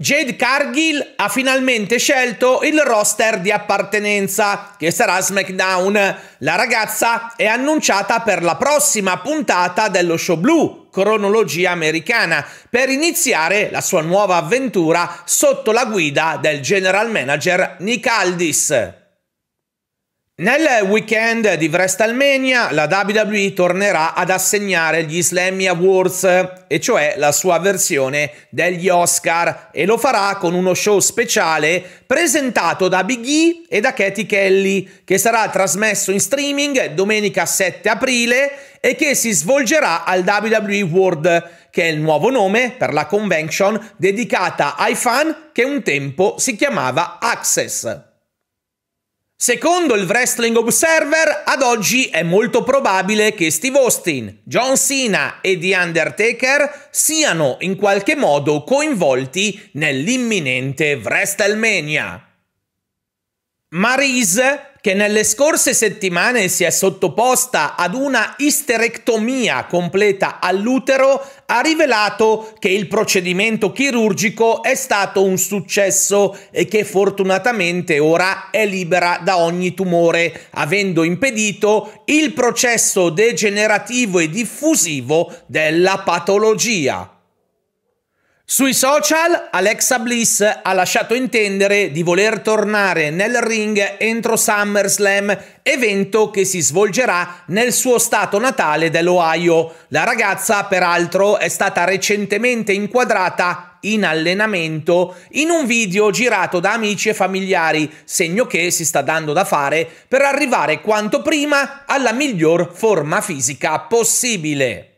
Jade Cargill ha finalmente scelto il roster di appartenenza, che sarà SmackDown. La ragazza è annunciata per la prossima puntata dello show blu, cronologia americana, per iniziare la sua nuova avventura sotto la guida del general manager Nick Aldis. Nel weekend di WrestleMania la WWE tornerà ad assegnare gli Slammy Awards, e cioè la sua versione degli Oscar, e lo farà con uno show speciale presentato da Big E e da Katie Kelly, che sarà trasmesso in streaming domenica 7 aprile e che si svolgerà al WWE World, che è il nuovo nome per la convention dedicata ai fan che un tempo si chiamava Access. Secondo il Wrestling Observer, ad oggi è molto probabile che Steve Austin, John Cena e The Undertaker siano in qualche modo coinvolti nell'imminente WrestleMania. Maryse che nelle scorse settimane si è sottoposta ad una isterectomia completa all'utero, ha rivelato che il procedimento chirurgico è stato un successo e che fortunatamente ora è libera da ogni tumore, avendo impedito il processo degenerativo e diffusivo della patologia. Sui social Alexa Bliss ha lasciato intendere di voler tornare nel ring entro SummerSlam, evento che si svolgerà nel suo stato natale dell'Ohio. La ragazza, peraltro, è stata recentemente inquadrata in allenamento in un video girato da amici e familiari, segno che si sta dando da fare per arrivare quanto prima alla miglior forma fisica possibile.